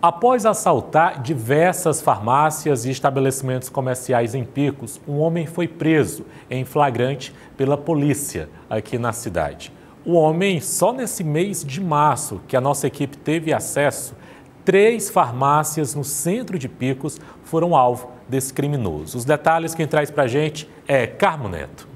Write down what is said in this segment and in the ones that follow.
Após assaltar diversas farmácias e estabelecimentos comerciais em Picos, um homem foi preso em flagrante pela polícia aqui na cidade. O homem, só nesse mês de março que a nossa equipe teve acesso, três farmácias no centro de Picos foram alvo desse criminoso. Os detalhes quem traz para a gente é Carmo Neto.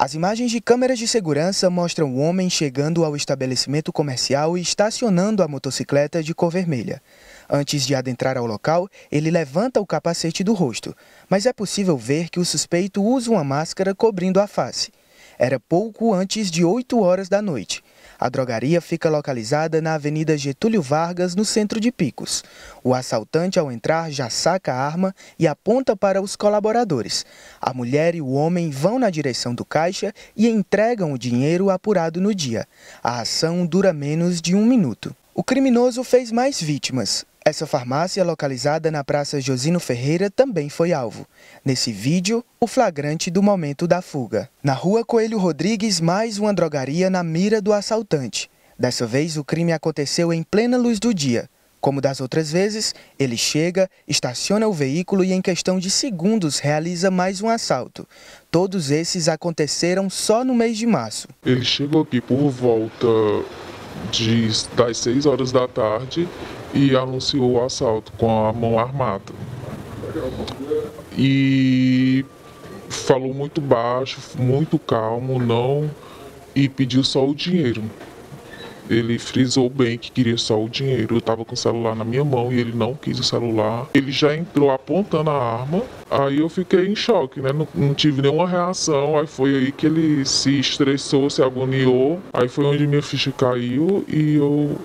As imagens de câmeras de segurança mostram o homem chegando ao estabelecimento comercial e estacionando a motocicleta de cor vermelha. Antes de adentrar ao local, ele levanta o capacete do rosto, mas é possível ver que o suspeito usa uma máscara cobrindo a face. Era pouco antes de 8 horas da noite. A drogaria fica localizada na Avenida Getúlio Vargas, no centro de Picos. O assaltante, ao entrar, já saca a arma e aponta para os colaboradores. A mulher e o homem vão na direção do caixa e entregam o dinheiro apurado no dia. A ação dura menos de um minuto. O criminoso fez mais vítimas. Essa farmácia, localizada na Praça Josino Ferreira, também foi alvo. Nesse vídeo, o flagrante do momento da fuga. Na rua Coelho Rodrigues, mais uma drogaria na mira do assaltante. Dessa vez, o crime aconteceu em plena luz do dia. Como das outras vezes, ele chega, estaciona o veículo e, em questão de segundos, realiza mais um assalto. Todos esses aconteceram só no mês de março. Ele chegou aqui por volta de, das 6 horas da tarde e anunciou o assalto com a mão armada. E falou muito baixo, muito calmo, não, e pediu só o dinheiro. Ele frisou bem que queria só o dinheiro. Eu tava com o celular na minha mão e ele não quis o celular. Ele já entrou apontando a arma. Aí eu fiquei em choque, né? Não, não, tive nenhuma reação. Aí foi aí que ele se estressou, se agoniou. Aí foi onde minha ficha caiu e eu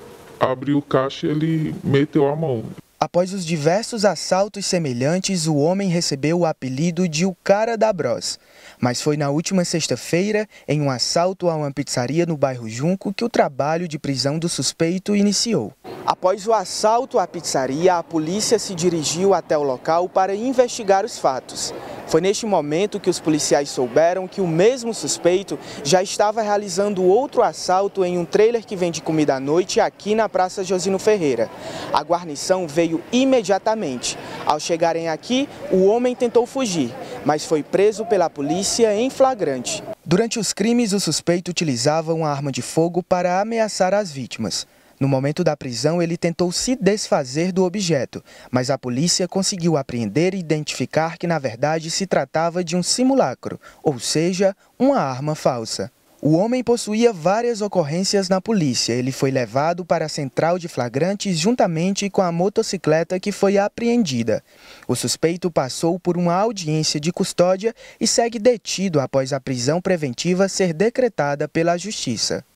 abriu o caixa e ele meteu a mão. Após os diversos assaltos semelhantes, o homem recebeu o apelido de o cara da Bros. Mas foi na última sexta-feira, em um assalto a uma pizzaria no bairro Junco, que o trabalho de prisão do suspeito iniciou. Após o assalto à pizzaria, a polícia se dirigiu até o local para investigar os fatos. Foi neste momento que os policiais souberam que o mesmo suspeito já estava realizando outro assalto em um trailer que vende comida à noite aqui na Praça Josino Ferreira. A guarnição veio imediatamente. Ao chegarem aqui, o homem tentou fugir, mas foi preso pela polícia em flagrante. Durante os crimes, o suspeito utilizava uma arma de fogo para ameaçar as vítimas. No momento da prisão, ele tentou se desfazer do objeto, mas a polícia conseguiu apreender e identificar que, na verdade, se tratava de um simulacro, ou seja, uma arma falsa. O homem possuía várias ocorrências na polícia. Ele foi levado para a central de flagrantes juntamente com a motocicleta que foi apreendida. O suspeito passou por uma audiência de custódia e segue detido após a prisão preventiva ser decretada pela Justiça.